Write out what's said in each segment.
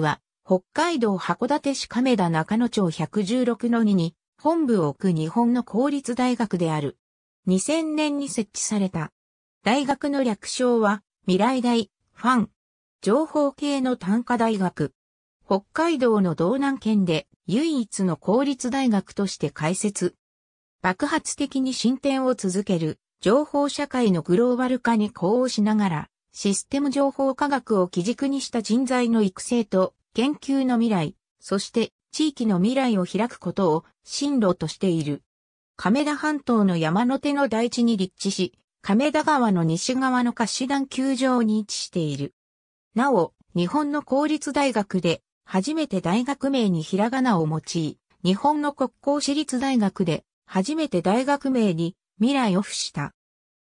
は、北海道函館市亀田中野町116の2に、本部を置く日本の公立大学である。2000年に設置された。大学の略称は、未来大、ファン、情報系の単科大学。北海道の道南県で唯一の公立大学として開設。爆発的に進展を続ける情報社会のグローバル化に呼応しながら、システム情報科学を基軸にした人材の育成と研究の未来、そして地域の未来を開くことを進路としている。亀田半島の山の手の台地に立地し、亀田川の西側の貸し団球場に位置している。なお、日本の公立大学で初めて大学名にひらがなを用い、日本の国公私立大学で初めて大学名に未来を付した。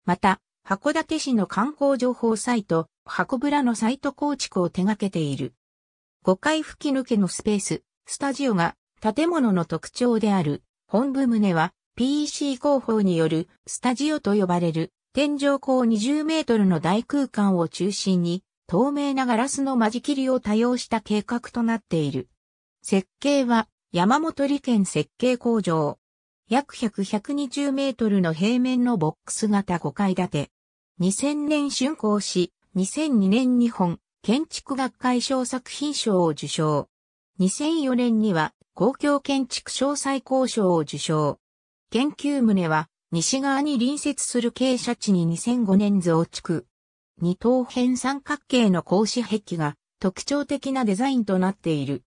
また、函館市の観光情報サイト、箱村のサイト構築を手掛けている。5階吹き抜けのスペース、スタジオが建物の特徴である、本部棟は PEC 工法によるスタジオと呼ばれる天井高20メートルの大空間を中心に透明なガラスの間仕切りを多用した計画となっている。設計は山本利県設計工場。約100、120メートルの平面のボックス型5階建て。2000年竣工し、2002年日本建築学会賞作品賞を受賞。2004年には公共建築賞最高賞を受賞。研究棟は西側に隣接する傾斜地に2005年増築。二等辺三角形の格子壁が特徴的なデザインとなっている。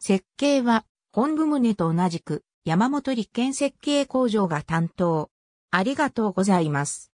設計は本部棟と同じく山本立憲設計工場が担当。ありがとうございます。